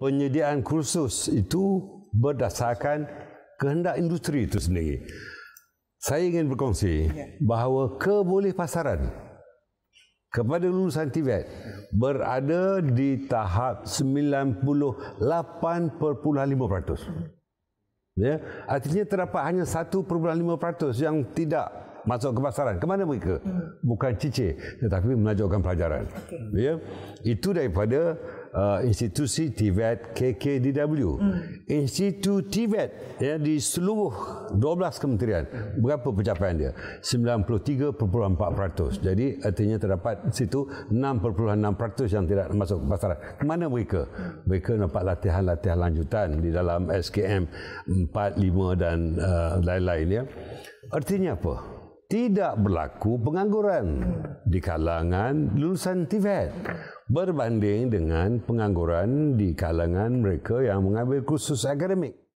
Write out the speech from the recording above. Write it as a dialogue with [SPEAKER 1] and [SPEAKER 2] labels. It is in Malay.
[SPEAKER 1] penyediaan kursus itu berdasarkan kehendak industri itu sendiri. Saya ingin berkongsi ya. bahawa keboleh pasaran kepada lulusan TVET berada di tahap 98.5%. Ya, artinya terdapat hanya 1.5% yang tidak masuk ke pasaran. Ke mana mereka? Hmm. Bukan cicir tetapi menajukkan pelajaran. Ya. Itu daripada Ah, institusi TVET KKDW hmm. institut TVET ya, di seluruh 12 kementerian berapa pencapaian dia 93.4% jadi artinya terdapat situ 6.6% yang tidak masuk pasaran ke mana mereka mereka dapat latihan-latihan lanjutan di dalam SKM 4, 5 dan uh, lain-lain ya. artinya apa tidak berlaku pengangguran di kalangan lulusan TVET e berbanding dengan pengangguran di kalangan mereka yang mengambil kursus akademik.